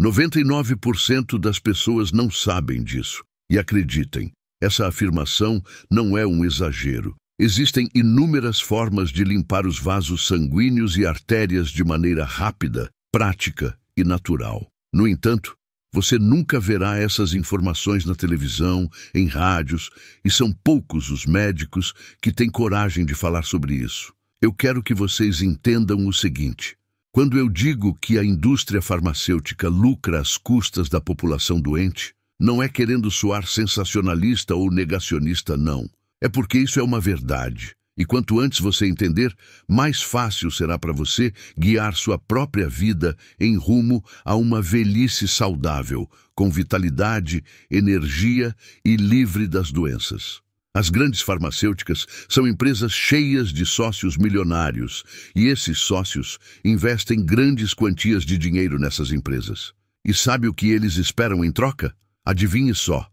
99% das pessoas não sabem disso. E acreditem, essa afirmação não é um exagero. Existem inúmeras formas de limpar os vasos sanguíneos e artérias de maneira rápida, prática e natural. No entanto, você nunca verá essas informações na televisão, em rádios, e são poucos os médicos que têm coragem de falar sobre isso. Eu quero que vocês entendam o seguinte: quando eu digo que a indústria farmacêutica lucra às custas da população doente, não é querendo soar sensacionalista ou negacionista, não. É porque isso é uma verdade. E quanto antes você entender, mais fácil será para você guiar sua própria vida em rumo a uma velhice saudável, com vitalidade, energia e livre das doenças. As grandes farmacêuticas são empresas cheias de sócios milionários e esses sócios investem grandes quantias de dinheiro nessas empresas. E sabe o que eles esperam em troca? Adivinhe só: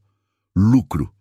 lucro.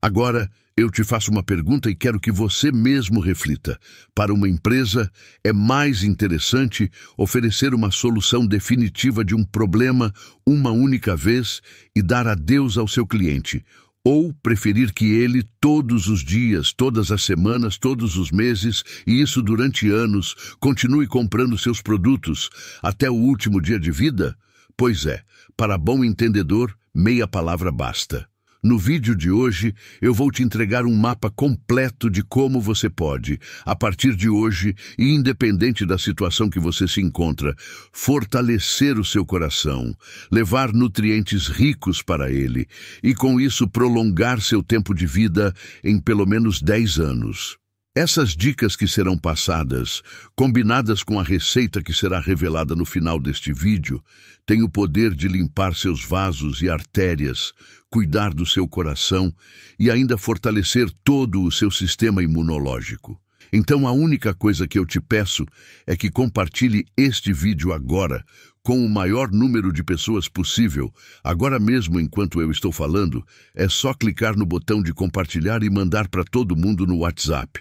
Agora, eu te faço uma pergunta e quero que você mesmo reflita. Para uma empresa, é mais interessante oferecer uma solução definitiva de um problema uma única vez e dar adeus ao seu cliente ou preferir que ele todos os dias, todas as semanas, todos os meses, e isso durante anos, continue comprando seus produtos até o último dia de vida? Pois é, para bom entendedor, meia palavra basta. No vídeo de hoje, eu vou te entregar um mapa completo de como você pode, a partir de hoje, e independente da situação que você se encontra, fortalecer o seu coração, levar nutrientes ricos para ele e, com isso, prolongar seu tempo de vida em pelo menos 10 anos. Essas dicas que serão passadas, combinadas com a receita que será revelada no final deste vídeo, têm o poder de limpar seus vasos e artérias, cuidar do seu coração e ainda fortalecer todo o seu sistema imunológico. Então a única coisa que eu te peço é que compartilhe este vídeo agora com o maior número de pessoas possível. Agora mesmo, enquanto eu estou falando, é só clicar no botão de compartilhar e mandar para todo mundo no WhatsApp.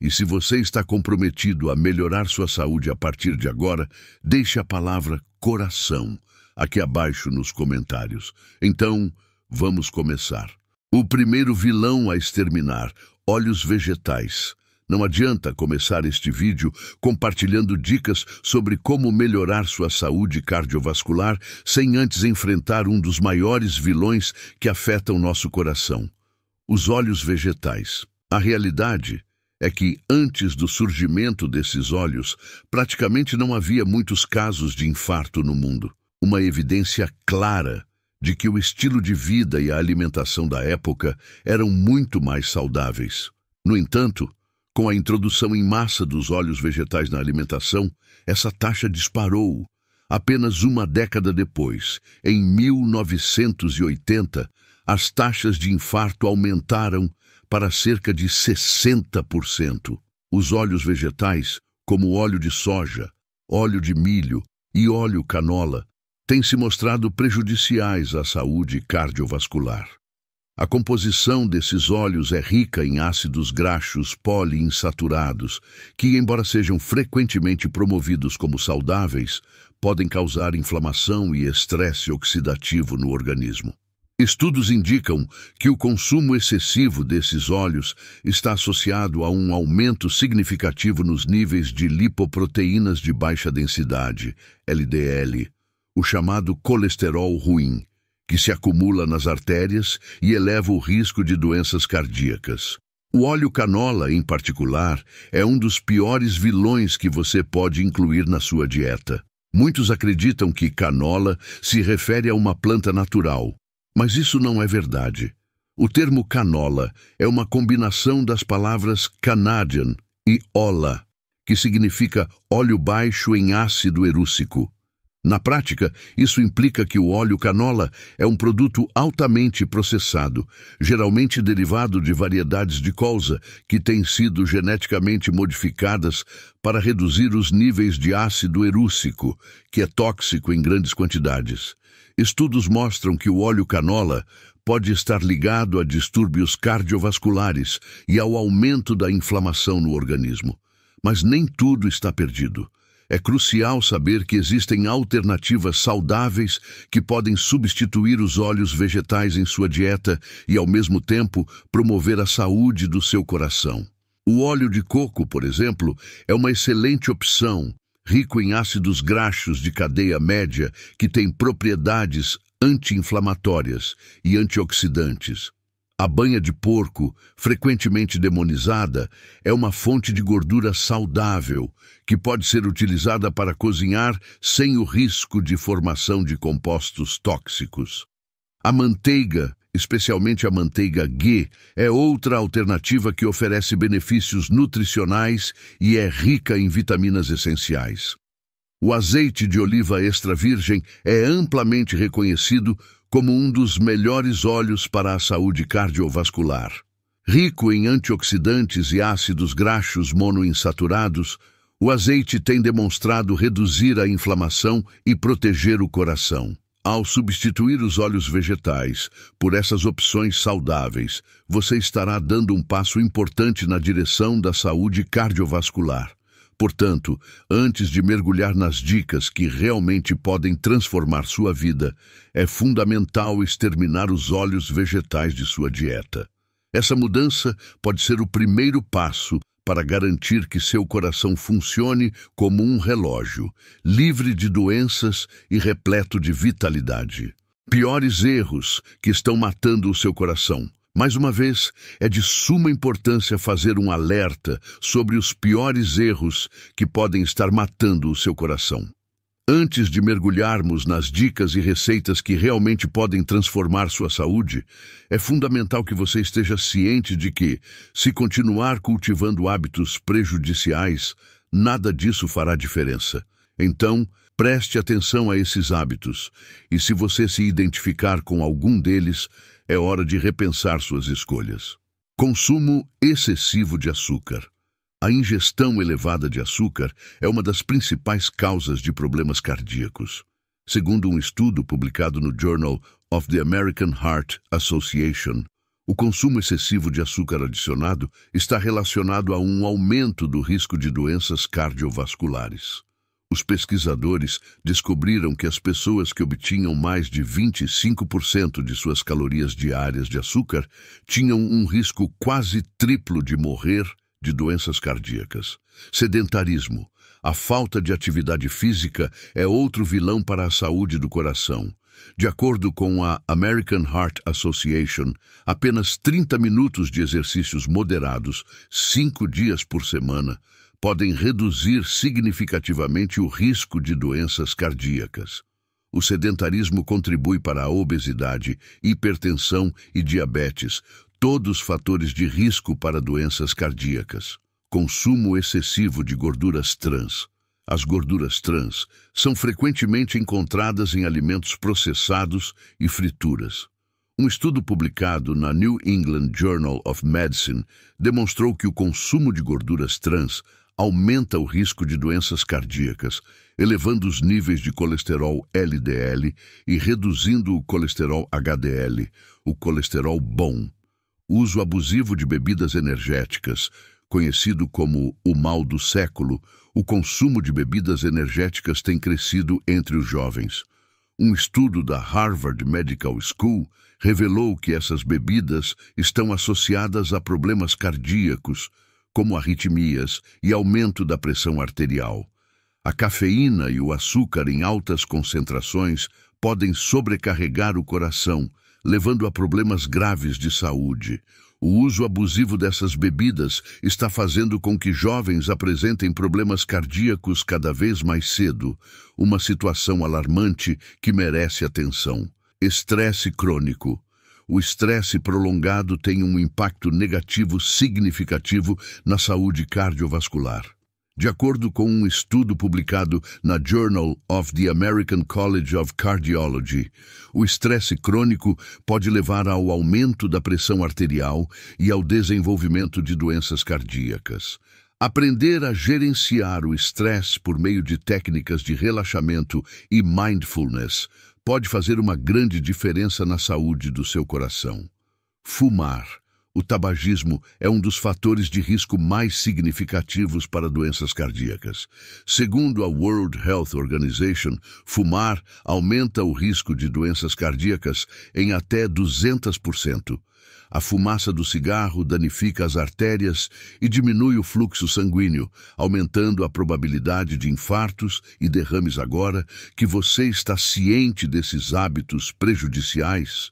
E se você está comprometido a melhorar sua saúde a partir de agora, deixe a palavra coração aqui abaixo nos comentários. Então, vamos começar. O primeiro vilão a exterminar, óleos vegetais. Não adianta começar este vídeo compartilhando dicas sobre como melhorar sua saúde cardiovascular sem antes enfrentar um dos maiores vilões que afetam nosso coração, os óleos vegetais. A realidade é que, antes do surgimento desses olhos, praticamente não havia muitos casos de infarto no mundo. Uma evidência clara de que o estilo de vida e a alimentação da época eram muito mais saudáveis. No entanto, com a introdução em massa dos óleos vegetais na alimentação, essa taxa disparou. Apenas uma década depois, em 1980, as taxas de infarto aumentaram para cerca de 60%. Os óleos vegetais, como óleo de soja, óleo de milho e óleo canola, têm se mostrado prejudiciais à saúde cardiovascular. A composição desses óleos é rica em ácidos graxos poliinsaturados, que, embora sejam frequentemente promovidos como saudáveis, podem causar inflamação e estresse oxidativo no organismo. Estudos indicam que o consumo excessivo desses óleos está associado a um aumento significativo nos níveis de lipoproteínas de baixa densidade, LDL, o chamado colesterol ruim, que se acumula nas artérias e eleva o risco de doenças cardíacas. O óleo canola, em particular, é um dos piores vilões que você pode incluir na sua dieta. Muitos acreditam que canola se refere a uma planta natural, mas isso não é verdade. O termo canola é uma combinação das palavras Canadian e ola, que significa óleo baixo em ácido erúcico. Na prática, isso implica que o óleo canola é um produto altamente processado, geralmente derivado de variedades de colza que têm sido geneticamente modificadas para reduzir os níveis de ácido erúcico, que é tóxico em grandes quantidades. Estudos mostram que o óleo canola pode estar ligado a distúrbios cardiovasculares e ao aumento da inflamação no organismo. Mas nem tudo está perdido. É crucial saber que existem alternativas saudáveis que podem substituir os óleos vegetais em sua dieta e, ao mesmo tempo, promover a saúde do seu coração. O óleo de coco, por exemplo, é uma excelente opção rico em ácidos graxos de cadeia média que tem propriedades anti-inflamatórias e antioxidantes. A banha de porco, frequentemente demonizada, é uma fonte de gordura saudável que pode ser utilizada para cozinhar sem o risco de formação de compostos tóxicos. A manteiga especialmente a manteiga ghee, é outra alternativa que oferece benefícios nutricionais e é rica em vitaminas essenciais. O azeite de oliva extra virgem é amplamente reconhecido como um dos melhores óleos para a saúde cardiovascular. Rico em antioxidantes e ácidos graxos monoinsaturados, o azeite tem demonstrado reduzir a inflamação e proteger o coração. Ao substituir os óleos vegetais por essas opções saudáveis, você estará dando um passo importante na direção da saúde cardiovascular. Portanto, antes de mergulhar nas dicas que realmente podem transformar sua vida, é fundamental exterminar os óleos vegetais de sua dieta. Essa mudança pode ser o primeiro passo para garantir que seu coração funcione como um relógio, livre de doenças e repleto de vitalidade. Piores erros que estão matando o seu coração. Mais uma vez, é de suma importância fazer um alerta sobre os piores erros que podem estar matando o seu coração. Antes de mergulharmos nas dicas e receitas que realmente podem transformar sua saúde, é fundamental que você esteja ciente de que, se continuar cultivando hábitos prejudiciais, nada disso fará diferença. Então, preste atenção a esses hábitos, e se você se identificar com algum deles, é hora de repensar suas escolhas. Consumo excessivo de açúcar. A ingestão elevada de açúcar é uma das principais causas de problemas cardíacos, segundo um estudo publicado no Journal of the American Heart Association. O consumo excessivo de açúcar adicionado está relacionado a um aumento do risco de doenças cardiovasculares. Os pesquisadores descobriram que as pessoas que obtinham mais de 25% de suas calorias diárias de açúcar tinham um risco quase triplo de morrer de doenças cardíacas. Sedentarismo. A falta de atividade física é outro vilão para a saúde do coração. De acordo com a American Heart Association, apenas 30 minutos de exercícios moderados, cinco dias por semana, podem reduzir significativamente o risco de doenças cardíacas. O sedentarismo contribui para a obesidade, hipertensão e diabetes, todos fatores de risco para doenças cardíacas. Consumo excessivo de gorduras trans. As gorduras trans são frequentemente encontradas em alimentos processados e frituras. Um estudo publicado na New England Journal of Medicine demonstrou que o consumo de gorduras trans aumenta o risco de doenças cardíacas, elevando os níveis de colesterol LDL e reduzindo o colesterol HDL, o colesterol bom, uso abusivo de bebidas energéticas, conhecido como o mal do século, o consumo de bebidas energéticas tem crescido entre os jovens. Um estudo da Harvard Medical School revelou que essas bebidas estão associadas a problemas cardíacos, como arritmias e aumento da pressão arterial. A cafeína e o açúcar em altas concentrações podem sobrecarregar o coração, levando a problemas graves de saúde. O uso abusivo dessas bebidas está fazendo com que jovens apresentem problemas cardíacos cada vez mais cedo, uma situação alarmante que merece atenção. Estresse crônico. O estresse prolongado tem um impacto negativo significativo na saúde cardiovascular. De acordo com um estudo publicado na Journal of the American College of Cardiology, o estresse crônico pode levar ao aumento da pressão arterial e ao desenvolvimento de doenças cardíacas. Aprender a gerenciar o estresse por meio de técnicas de relaxamento e mindfulness pode fazer uma grande diferença na saúde do seu coração. Fumar o tabagismo é um dos fatores de risco mais significativos para doenças cardíacas. Segundo a World Health Organization, fumar aumenta o risco de doenças cardíacas em até 200%. A fumaça do cigarro danifica as artérias e diminui o fluxo sanguíneo, aumentando a probabilidade de infartos e derrames agora que você está ciente desses hábitos prejudiciais.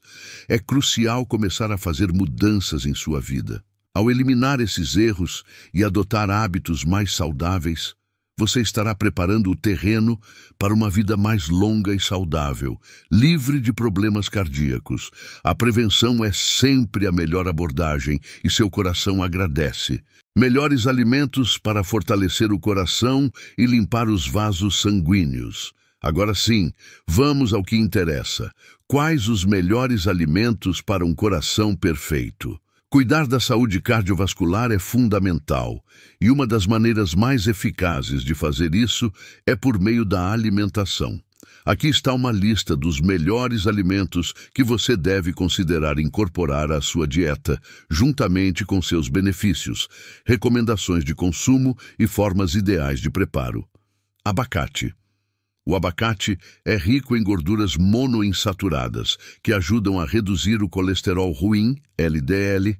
É crucial começar a fazer mudanças em sua vida. Ao eliminar esses erros e adotar hábitos mais saudáveis, você estará preparando o terreno para uma vida mais longa e saudável, livre de problemas cardíacos. A prevenção é sempre a melhor abordagem e seu coração agradece. Melhores alimentos para fortalecer o coração e limpar os vasos sanguíneos. Agora sim, vamos ao que interessa. Quais os melhores alimentos para um coração perfeito? Cuidar da saúde cardiovascular é fundamental e uma das maneiras mais eficazes de fazer isso é por meio da alimentação. Aqui está uma lista dos melhores alimentos que você deve considerar incorporar à sua dieta, juntamente com seus benefícios, recomendações de consumo e formas ideais de preparo. Abacate. O abacate é rico em gorduras monoinsaturadas, que ajudam a reduzir o colesterol ruim, LDL,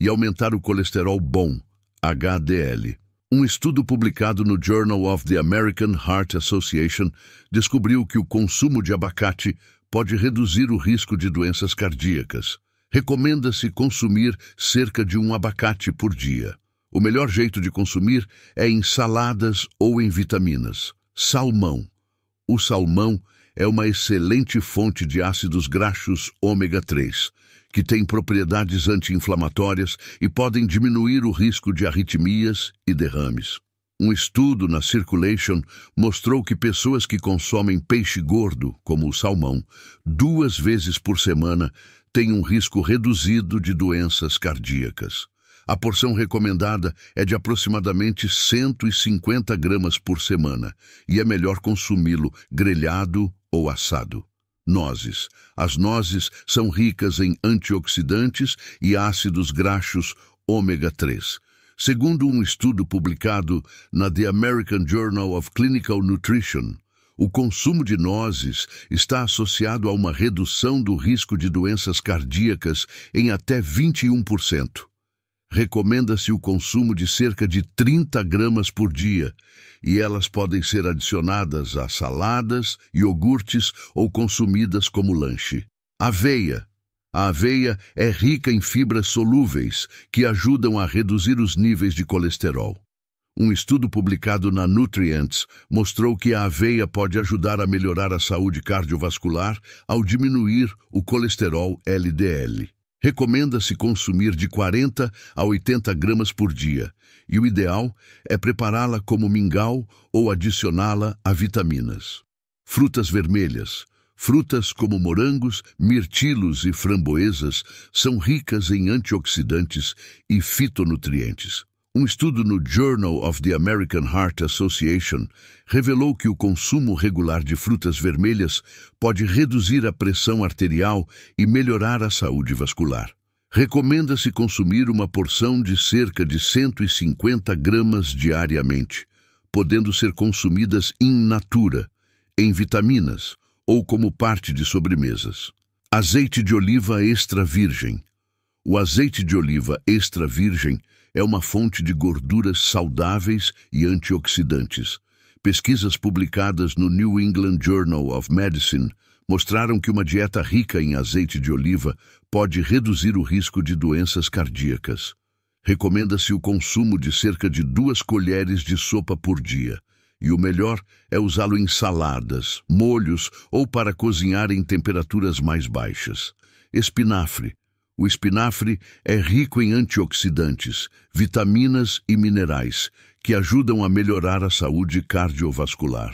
e aumentar o colesterol bom, HDL. Um estudo publicado no Journal of the American Heart Association descobriu que o consumo de abacate pode reduzir o risco de doenças cardíacas. Recomenda-se consumir cerca de um abacate por dia. O melhor jeito de consumir é em saladas ou em vitaminas. Salmão, o salmão é uma excelente fonte de ácidos graxos ômega 3, que têm propriedades anti-inflamatórias e podem diminuir o risco de arritmias e derrames. Um estudo na Circulation mostrou que pessoas que consomem peixe gordo, como o salmão, duas vezes por semana têm um risco reduzido de doenças cardíacas. A porção recomendada é de aproximadamente 150 gramas por semana e é melhor consumi-lo grelhado ou assado. Nozes. As nozes são ricas em antioxidantes e ácidos graxos ômega 3. Segundo um estudo publicado na The American Journal of Clinical Nutrition, o consumo de nozes está associado a uma redução do risco de doenças cardíacas em até 21% recomenda-se o consumo de cerca de 30 gramas por dia e elas podem ser adicionadas a saladas, iogurtes ou consumidas como lanche. Aveia. A aveia é rica em fibras solúveis que ajudam a reduzir os níveis de colesterol. Um estudo publicado na Nutrients mostrou que a aveia pode ajudar a melhorar a saúde cardiovascular ao diminuir o colesterol LDL. Recomenda-se consumir de 40 a 80 gramas por dia, e o ideal é prepará-la como mingau ou adicioná-la a vitaminas. Frutas vermelhas. Frutas como morangos, mirtilos e framboesas são ricas em antioxidantes e fitonutrientes. Um estudo no Journal of the American Heart Association revelou que o consumo regular de frutas vermelhas pode reduzir a pressão arterial e melhorar a saúde vascular. Recomenda-se consumir uma porção de cerca de 150 gramas diariamente, podendo ser consumidas in natura, em vitaminas ou como parte de sobremesas. Azeite de oliva extra virgem. O azeite de oliva extra virgem é uma fonte de gorduras saudáveis e antioxidantes. Pesquisas publicadas no New England Journal of Medicine mostraram que uma dieta rica em azeite de oliva pode reduzir o risco de doenças cardíacas. Recomenda-se o consumo de cerca de duas colheres de sopa por dia, e o melhor é usá-lo em saladas, molhos ou para cozinhar em temperaturas mais baixas. Espinafre, o espinafre é rico em antioxidantes, vitaminas e minerais, que ajudam a melhorar a saúde cardiovascular.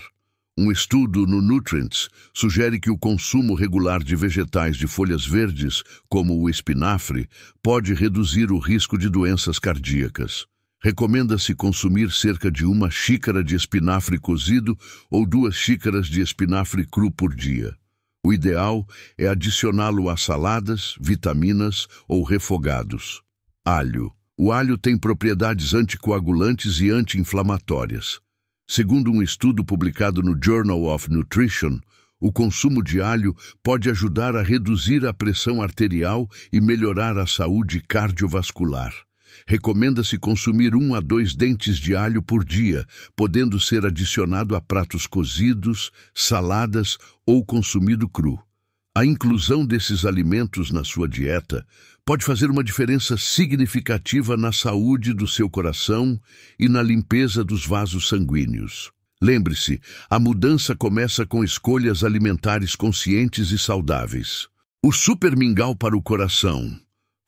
Um estudo no Nutrients sugere que o consumo regular de vegetais de folhas verdes, como o espinafre, pode reduzir o risco de doenças cardíacas. Recomenda-se consumir cerca de uma xícara de espinafre cozido ou duas xícaras de espinafre cru por dia. O ideal é adicioná-lo a saladas, vitaminas ou refogados. Alho. O alho tem propriedades anticoagulantes e anti-inflamatórias. Segundo um estudo publicado no Journal of Nutrition, o consumo de alho pode ajudar a reduzir a pressão arterial e melhorar a saúde cardiovascular recomenda-se consumir um a dois dentes de alho por dia, podendo ser adicionado a pratos cozidos, saladas ou consumido cru. A inclusão desses alimentos na sua dieta pode fazer uma diferença significativa na saúde do seu coração e na limpeza dos vasos sanguíneos. Lembre-se, a mudança começa com escolhas alimentares conscientes e saudáveis. O super mingau para o coração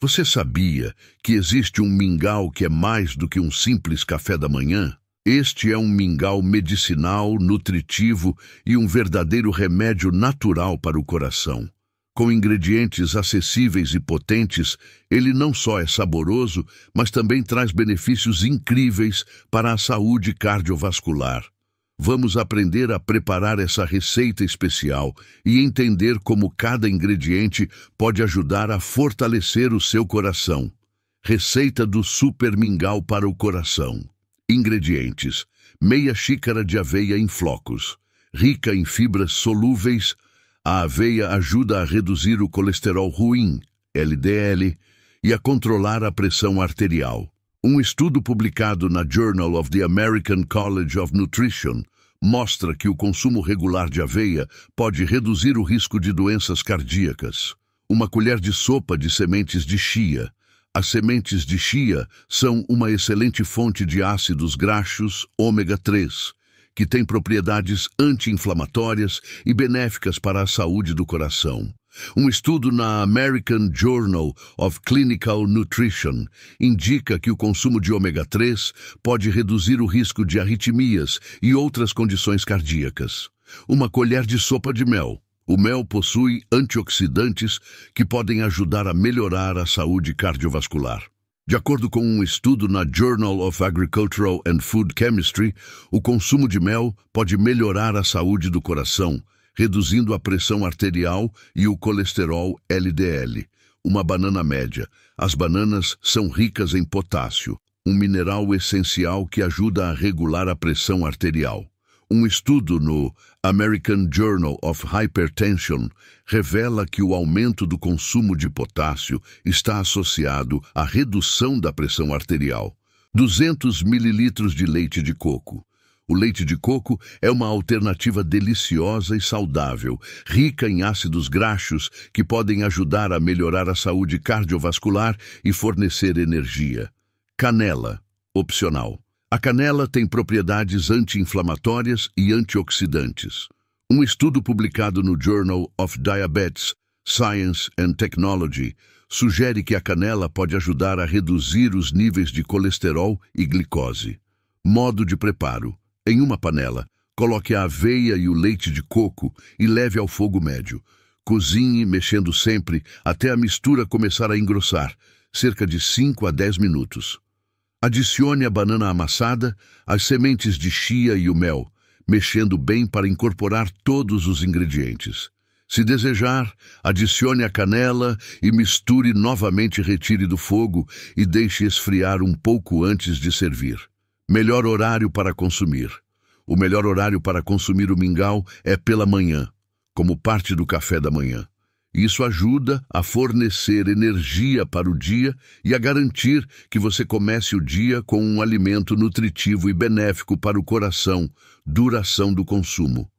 você sabia que existe um mingau que é mais do que um simples café da manhã? Este é um mingau medicinal, nutritivo e um verdadeiro remédio natural para o coração. Com ingredientes acessíveis e potentes, ele não só é saboroso, mas também traz benefícios incríveis para a saúde cardiovascular vamos aprender a preparar essa receita especial e entender como cada ingrediente pode ajudar a fortalecer o seu coração. Receita do Super Mingau para o Coração. Ingredientes: meia xícara de aveia em flocos, rica em fibras solúveis. A aveia ajuda a reduzir o colesterol ruim, LDL, e a controlar a pressão arterial. Um estudo publicado na Journal of the American College of Nutrition mostra que o consumo regular de aveia pode reduzir o risco de doenças cardíacas. Uma colher de sopa de sementes de chia. As sementes de chia são uma excelente fonte de ácidos graxos ômega 3, que tem propriedades anti-inflamatórias e benéficas para a saúde do coração. Um estudo na American Journal of Clinical Nutrition indica que o consumo de ômega 3 pode reduzir o risco de arritmias e outras condições cardíacas. Uma colher de sopa de mel. O mel possui antioxidantes que podem ajudar a melhorar a saúde cardiovascular. De acordo com um estudo na Journal of Agricultural and Food Chemistry, o consumo de mel pode melhorar a saúde do coração, reduzindo a pressão arterial e o colesterol LDL. Uma banana média. As bananas são ricas em potássio, um mineral essencial que ajuda a regular a pressão arterial. Um estudo no American Journal of Hypertension revela que o aumento do consumo de potássio está associado à redução da pressão arterial. 200 mililitros de leite de coco, o leite de coco é uma alternativa deliciosa e saudável, rica em ácidos graxos que podem ajudar a melhorar a saúde cardiovascular e fornecer energia. Canela, opcional. A canela tem propriedades anti-inflamatórias e antioxidantes. Um estudo publicado no Journal of Diabetes, Science and Technology sugere que a canela pode ajudar a reduzir os níveis de colesterol e glicose. Modo de preparo: em uma panela, coloque a aveia e o leite de coco e leve ao fogo médio. Cozinhe, mexendo sempre, até a mistura começar a engrossar, cerca de 5 a 10 minutos. Adicione a banana amassada, as sementes de chia e o mel, mexendo bem para incorporar todos os ingredientes. Se desejar, adicione a canela e misture novamente, retire do fogo e deixe esfriar um pouco antes de servir. Melhor horário para consumir. O melhor horário para consumir o mingau é pela manhã, como parte do café da manhã. Isso ajuda a fornecer energia para o dia e a garantir que você comece o dia com um alimento nutritivo e benéfico para o coração, duração do consumo.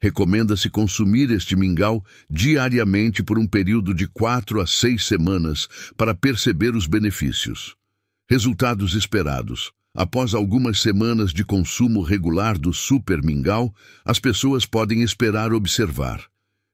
Recomenda-se consumir este mingau diariamente por um período de quatro a seis semanas para perceber os benefícios. Resultados esperados após algumas semanas de consumo regular do super mingau, as pessoas podem esperar observar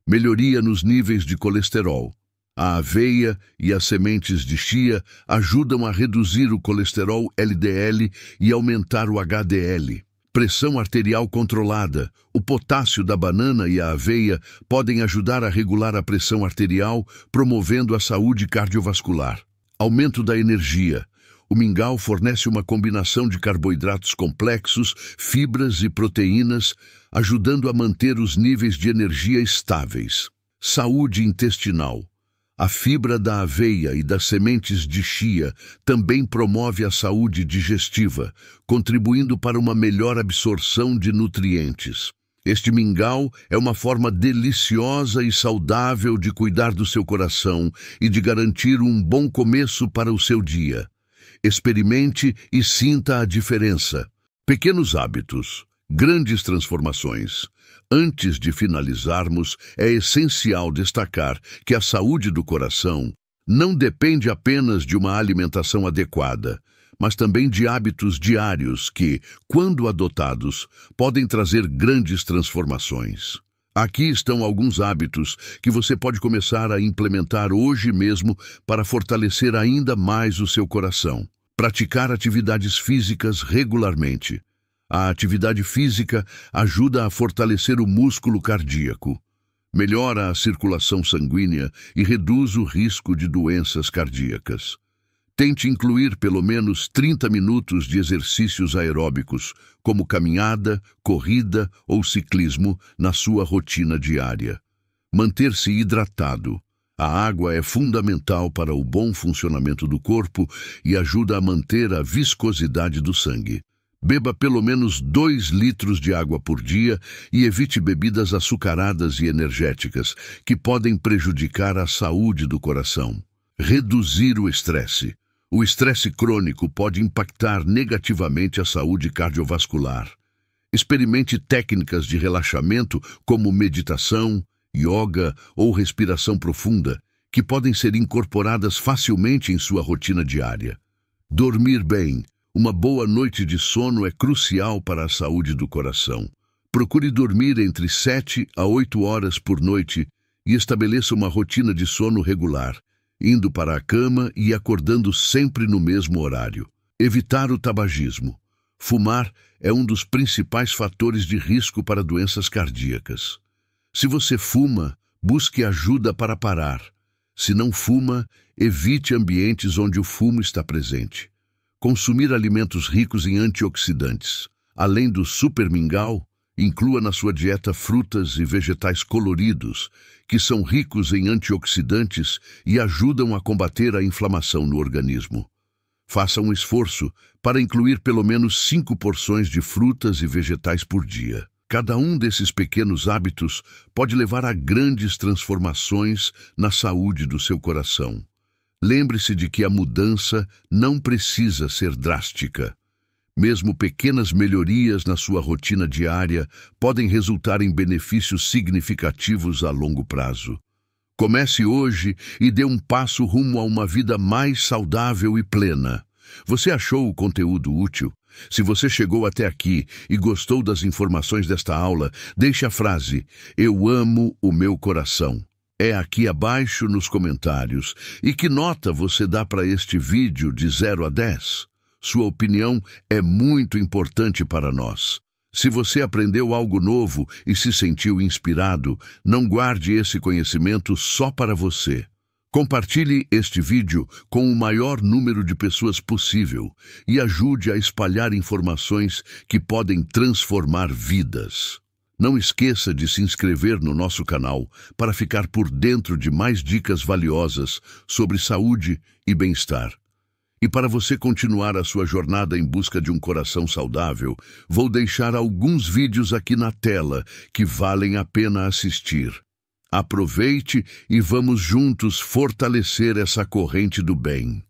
melhoria nos níveis de colesterol. A aveia e as sementes de chia ajudam a reduzir o colesterol LDL e aumentar o HDL. Pressão arterial controlada. O potássio da banana e a aveia podem ajudar a regular a pressão arterial, promovendo a saúde cardiovascular. Aumento da energia. O mingau fornece uma combinação de carboidratos complexos, fibras e proteínas, ajudando a manter os níveis de energia estáveis. Saúde intestinal. A fibra da aveia e das sementes de chia também promove a saúde digestiva, contribuindo para uma melhor absorção de nutrientes. Este mingau é uma forma deliciosa e saudável de cuidar do seu coração e de garantir um bom começo para o seu dia experimente e sinta a diferença. Pequenos hábitos, grandes transformações. Antes de finalizarmos, é essencial destacar que a saúde do coração não depende apenas de uma alimentação adequada, mas também de hábitos diários que, quando adotados, podem trazer grandes transformações. Aqui estão alguns hábitos que você pode começar a implementar hoje mesmo para fortalecer ainda mais o seu coração. Praticar atividades físicas regularmente. A atividade física ajuda a fortalecer o músculo cardíaco, melhora a circulação sanguínea e reduz o risco de doenças cardíacas. Tente incluir pelo menos 30 minutos de exercícios aeróbicos, como caminhada, corrida ou ciclismo, na sua rotina diária. Manter-se hidratado. A água é fundamental para o bom funcionamento do corpo e ajuda a manter a viscosidade do sangue. Beba pelo menos 2 litros de água por dia e evite bebidas açucaradas e energéticas, que podem prejudicar a saúde do coração. Reduzir o estresse. O estresse crônico pode impactar negativamente a saúde cardiovascular. Experimente técnicas de relaxamento como meditação, yoga ou respiração profunda, que podem ser incorporadas facilmente em sua rotina diária. Dormir bem. Uma boa noite de sono é crucial para a saúde do coração. Procure dormir entre 7 a 8 horas por noite e estabeleça uma rotina de sono regular indo para a cama e acordando sempre no mesmo horário. Evitar o tabagismo. Fumar é um dos principais fatores de risco para doenças cardíacas. Se você fuma, busque ajuda para parar. Se não fuma, evite ambientes onde o fumo está presente. Consumir alimentos ricos em antioxidantes. Além do super mingau, Inclua na sua dieta frutas e vegetais coloridos, que são ricos em antioxidantes e ajudam a combater a inflamação no organismo. Faça um esforço para incluir pelo menos cinco porções de frutas e vegetais por dia. Cada um desses pequenos hábitos pode levar a grandes transformações na saúde do seu coração. Lembre-se de que a mudança não precisa ser drástica. Mesmo pequenas melhorias na sua rotina diária podem resultar em benefícios significativos a longo prazo. Comece hoje e dê um passo rumo a uma vida mais saudável e plena. Você achou o conteúdo útil? Se você chegou até aqui e gostou das informações desta aula, deixe a frase Eu amo o meu coração. É aqui abaixo nos comentários. E que nota você dá para este vídeo de 0 a 10? Sua opinião é muito importante para nós. Se você aprendeu algo novo e se sentiu inspirado, não guarde esse conhecimento só para você. Compartilhe este vídeo com o maior número de pessoas possível e ajude a espalhar informações que podem transformar vidas. Não esqueça de se inscrever no nosso canal para ficar por dentro de mais dicas valiosas sobre saúde e bem-estar. E para você continuar a sua jornada em busca de um coração saudável, vou deixar alguns vídeos aqui na tela que valem a pena assistir. Aproveite e vamos juntos fortalecer essa corrente do bem.